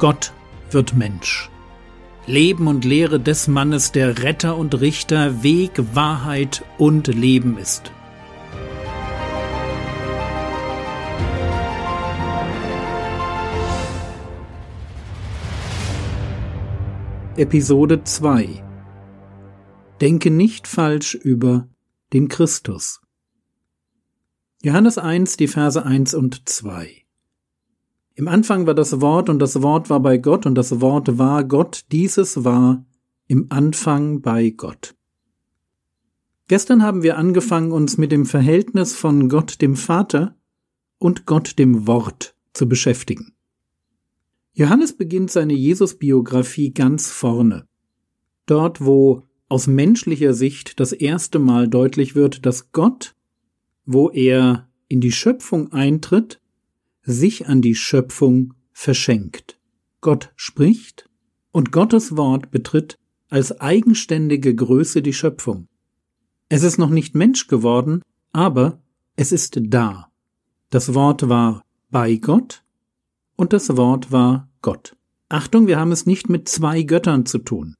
Gott wird Mensch. Leben und Lehre des Mannes, der Retter und Richter, Weg, Wahrheit und Leben ist. Episode 2 Denke nicht falsch über den Christus. Johannes 1, die Verse 1 und 2 im Anfang war das Wort und das Wort war bei Gott und das Wort war Gott, dieses war im Anfang bei Gott. Gestern haben wir angefangen, uns mit dem Verhältnis von Gott dem Vater und Gott dem Wort zu beschäftigen. Johannes beginnt seine Jesusbiografie ganz vorne. Dort, wo aus menschlicher Sicht das erste Mal deutlich wird, dass Gott, wo er in die Schöpfung eintritt, sich an die Schöpfung verschenkt. Gott spricht und Gottes Wort betritt als eigenständige Größe die Schöpfung. Es ist noch nicht Mensch geworden, aber es ist da. Das Wort war bei Gott und das Wort war Gott. Achtung, wir haben es nicht mit zwei Göttern zu tun.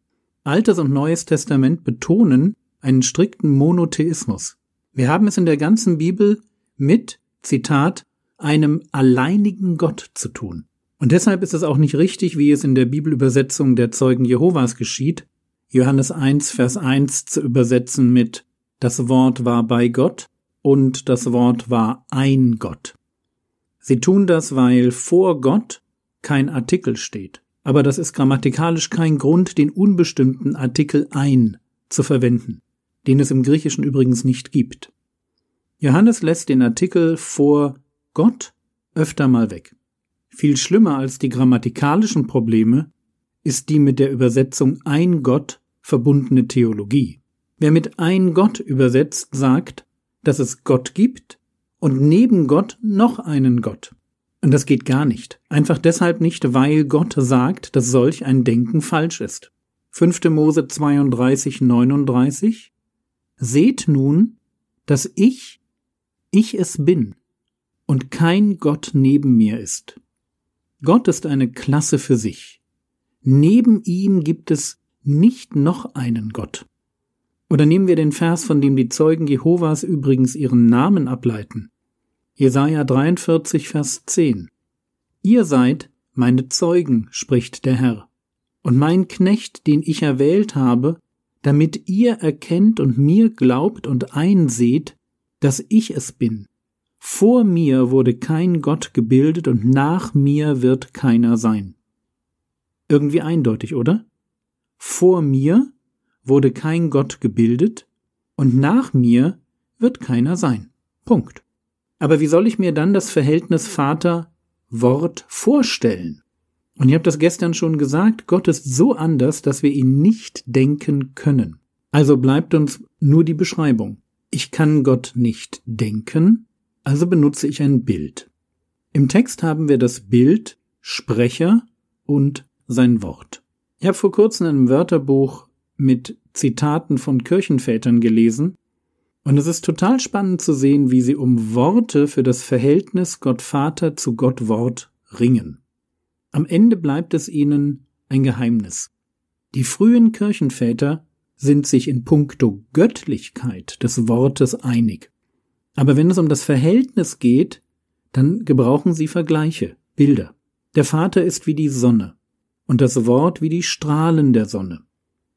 Altes und Neues Testament betonen einen strikten Monotheismus. Wir haben es in der ganzen Bibel mit, Zitat, einem alleinigen Gott zu tun. Und deshalb ist es auch nicht richtig, wie es in der Bibelübersetzung der Zeugen Jehovas geschieht, Johannes 1, Vers 1 zu übersetzen mit Das Wort war bei Gott und das Wort war ein Gott. Sie tun das, weil vor Gott kein Artikel steht. Aber das ist grammatikalisch kein Grund, den unbestimmten Artikel ein zu verwenden, den es im Griechischen übrigens nicht gibt. Johannes lässt den Artikel vor Gott öfter mal weg. Viel schlimmer als die grammatikalischen Probleme ist die mit der Übersetzung ein Gott verbundene Theologie. Wer mit ein Gott übersetzt, sagt, dass es Gott gibt und neben Gott noch einen Gott. Und das geht gar nicht. Einfach deshalb nicht, weil Gott sagt, dass solch ein Denken falsch ist. 5. Mose 32, 39 Seht nun, dass ich, ich es bin, und kein Gott neben mir ist. Gott ist eine Klasse für sich. Neben ihm gibt es nicht noch einen Gott. Oder nehmen wir den Vers, von dem die Zeugen Jehovas übrigens ihren Namen ableiten. Jesaja 43, Vers 10. Ihr seid meine Zeugen, spricht der Herr, und mein Knecht, den ich erwählt habe, damit ihr erkennt und mir glaubt und einseht, dass ich es bin, vor mir wurde kein Gott gebildet und nach mir wird keiner sein. Irgendwie eindeutig, oder? Vor mir wurde kein Gott gebildet und nach mir wird keiner sein. Punkt. Aber wie soll ich mir dann das Verhältnis Vater-Wort vorstellen? Und ich habe das gestern schon gesagt, Gott ist so anders, dass wir ihn nicht denken können. Also bleibt uns nur die Beschreibung. Ich kann Gott nicht denken, also benutze ich ein Bild. Im Text haben wir das Bild Sprecher und sein Wort. Ich habe vor kurzem ein Wörterbuch mit Zitaten von Kirchenvätern gelesen und es ist total spannend zu sehen, wie sie um Worte für das Verhältnis Gott Vater zu Gott Wort ringen. Am Ende bleibt es ihnen ein Geheimnis. Die frühen Kirchenväter sind sich in puncto Göttlichkeit des Wortes einig. Aber wenn es um das Verhältnis geht, dann gebrauchen sie Vergleiche, Bilder. Der Vater ist wie die Sonne und das Wort wie die Strahlen der Sonne.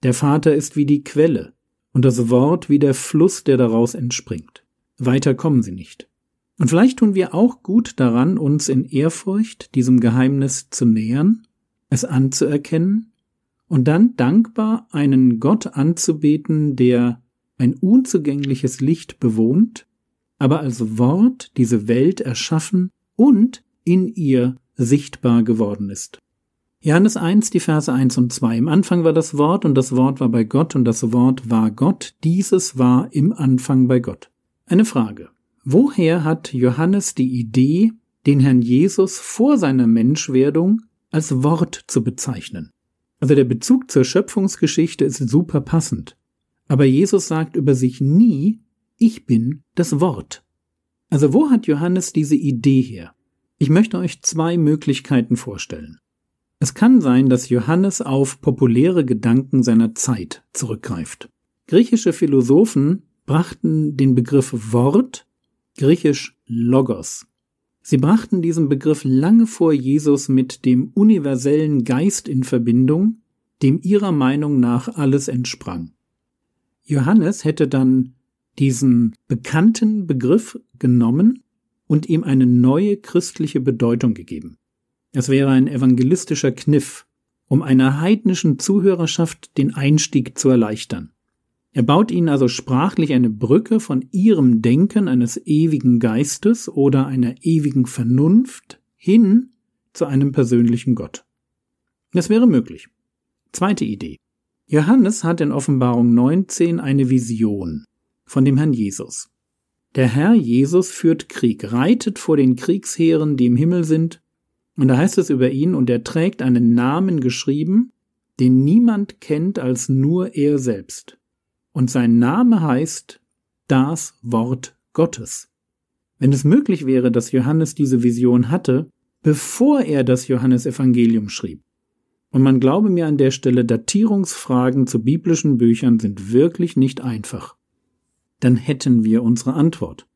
Der Vater ist wie die Quelle und das Wort wie der Fluss, der daraus entspringt. Weiter kommen sie nicht. Und vielleicht tun wir auch gut daran, uns in Ehrfurcht diesem Geheimnis zu nähern, es anzuerkennen und dann dankbar einen Gott anzubeten, der ein unzugängliches Licht bewohnt aber als Wort diese Welt erschaffen und in ihr sichtbar geworden ist. Johannes 1, die Verse 1 und 2. Im Anfang war das Wort und das Wort war bei Gott und das Wort war Gott. Dieses war im Anfang bei Gott. Eine Frage. Woher hat Johannes die Idee, den Herrn Jesus vor seiner Menschwerdung als Wort zu bezeichnen? Also der Bezug zur Schöpfungsgeschichte ist super passend. Aber Jesus sagt über sich nie, ich bin das Wort. Also wo hat Johannes diese Idee her? Ich möchte euch zwei Möglichkeiten vorstellen. Es kann sein, dass Johannes auf populäre Gedanken seiner Zeit zurückgreift. Griechische Philosophen brachten den Begriff Wort, griechisch Logos. Sie brachten diesen Begriff lange vor Jesus mit dem universellen Geist in Verbindung, dem ihrer Meinung nach alles entsprang. Johannes hätte dann diesen bekannten Begriff genommen und ihm eine neue christliche Bedeutung gegeben. Es wäre ein evangelistischer Kniff, um einer heidnischen Zuhörerschaft den Einstieg zu erleichtern. Er baut ihnen also sprachlich eine Brücke von ihrem Denken eines ewigen Geistes oder einer ewigen Vernunft hin zu einem persönlichen Gott. Das wäre möglich. Zweite Idee. Johannes hat in Offenbarung 19 eine Vision, von dem Herrn Jesus. Der Herr Jesus führt Krieg, reitet vor den Kriegsheeren, die im Himmel sind, und da heißt es über ihn, und er trägt einen Namen geschrieben, den niemand kennt als nur er selbst. Und sein Name heißt das Wort Gottes. Wenn es möglich wäre, dass Johannes diese Vision hatte, bevor er das Johannesevangelium schrieb. Und man glaube mir an der Stelle, Datierungsfragen zu biblischen Büchern sind wirklich nicht einfach dann hätten wir unsere Antwort.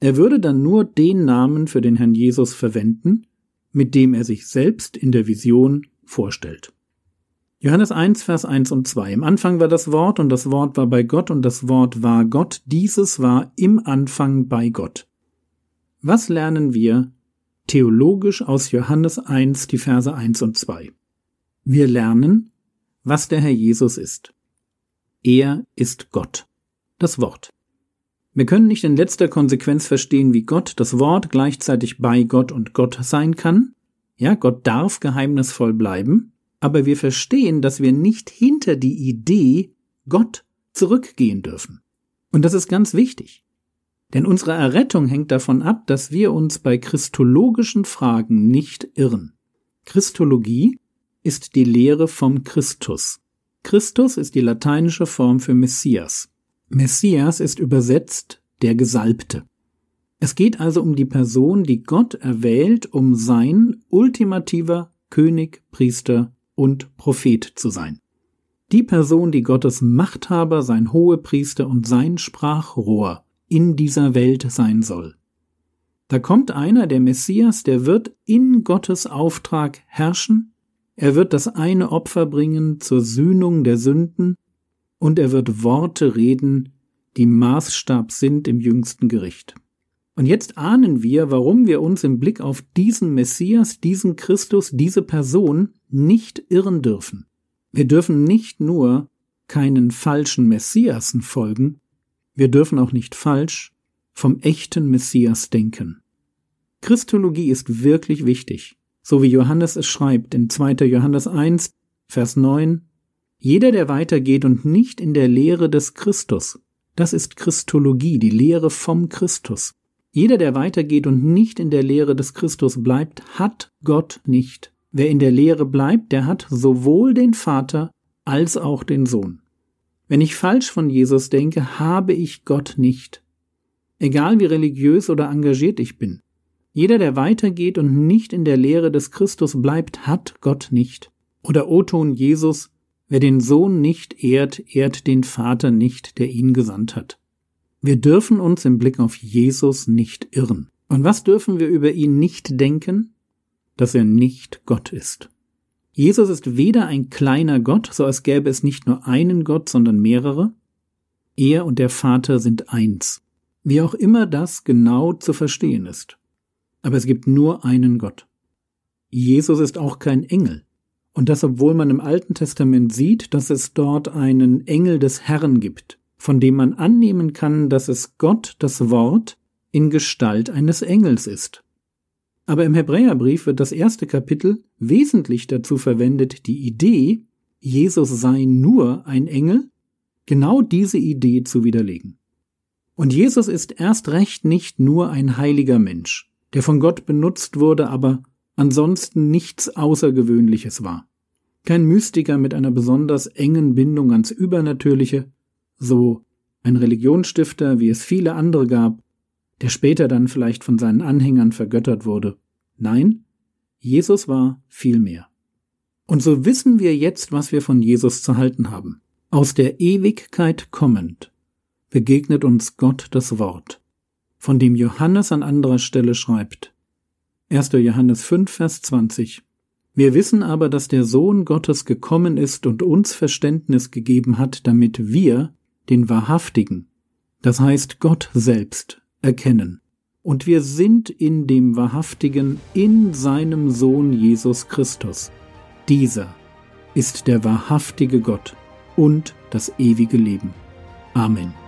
Er würde dann nur den Namen für den Herrn Jesus verwenden, mit dem er sich selbst in der Vision vorstellt. Johannes 1, Vers 1 und 2. Im Anfang war das Wort und das Wort war bei Gott und das Wort war Gott. Dieses war im Anfang bei Gott. Was lernen wir theologisch aus Johannes 1, die Verse 1 und 2? Wir lernen, was der Herr Jesus ist. Er ist Gott das Wort. Wir können nicht in letzter Konsequenz verstehen, wie Gott, das Wort, gleichzeitig bei Gott und Gott sein kann. Ja, Gott darf geheimnisvoll bleiben, aber wir verstehen, dass wir nicht hinter die Idee Gott zurückgehen dürfen. Und das ist ganz wichtig. Denn unsere Errettung hängt davon ab, dass wir uns bei christologischen Fragen nicht irren. Christologie ist die Lehre vom Christus. Christus ist die lateinische Form für Messias. Messias ist übersetzt der Gesalbte. Es geht also um die Person, die Gott erwählt, um sein ultimativer König, Priester und Prophet zu sein. Die Person, die Gottes Machthaber, sein Hohepriester und sein Sprachrohr in dieser Welt sein soll. Da kommt einer, der Messias, der wird in Gottes Auftrag herrschen, er wird das eine Opfer bringen zur Sühnung der Sünden, und er wird Worte reden, die Maßstab sind im jüngsten Gericht. Und jetzt ahnen wir, warum wir uns im Blick auf diesen Messias, diesen Christus, diese Person nicht irren dürfen. Wir dürfen nicht nur keinen falschen Messiasen folgen, wir dürfen auch nicht falsch vom echten Messias denken. Christologie ist wirklich wichtig, so wie Johannes es schreibt in 2. Johannes 1, Vers 9, jeder, der weitergeht und nicht in der Lehre des Christus, das ist Christologie, die Lehre vom Christus. Jeder, der weitergeht und nicht in der Lehre des Christus bleibt, hat Gott nicht. Wer in der Lehre bleibt, der hat sowohl den Vater als auch den Sohn. Wenn ich falsch von Jesus denke, habe ich Gott nicht. Egal wie religiös oder engagiert ich bin. Jeder, der weitergeht und nicht in der Lehre des Christus bleibt, hat Gott nicht. Oder Oton Jesus, Wer den Sohn nicht ehrt, ehrt den Vater nicht, der ihn gesandt hat. Wir dürfen uns im Blick auf Jesus nicht irren. Und was dürfen wir über ihn nicht denken? Dass er nicht Gott ist. Jesus ist weder ein kleiner Gott, so als gäbe es nicht nur einen Gott, sondern mehrere. Er und der Vater sind eins. Wie auch immer das genau zu verstehen ist. Aber es gibt nur einen Gott. Jesus ist auch kein Engel. Und das, obwohl man im Alten Testament sieht, dass es dort einen Engel des Herrn gibt, von dem man annehmen kann, dass es Gott, das Wort, in Gestalt eines Engels ist. Aber im Hebräerbrief wird das erste Kapitel wesentlich dazu verwendet, die Idee, Jesus sei nur ein Engel, genau diese Idee zu widerlegen. Und Jesus ist erst recht nicht nur ein heiliger Mensch, der von Gott benutzt wurde, aber ansonsten nichts Außergewöhnliches war. Kein Mystiker mit einer besonders engen Bindung ans Übernatürliche, so ein Religionsstifter, wie es viele andere gab, der später dann vielleicht von seinen Anhängern vergöttert wurde. Nein, Jesus war viel mehr. Und so wissen wir jetzt, was wir von Jesus zu halten haben. Aus der Ewigkeit kommend begegnet uns Gott das Wort, von dem Johannes an anderer Stelle schreibt, 1. Johannes 5, Vers 20. Wir wissen aber, dass der Sohn Gottes gekommen ist und uns Verständnis gegeben hat, damit wir den Wahrhaftigen, das heißt Gott selbst, erkennen. Und wir sind in dem Wahrhaftigen, in seinem Sohn Jesus Christus. Dieser ist der wahrhaftige Gott und das ewige Leben. Amen.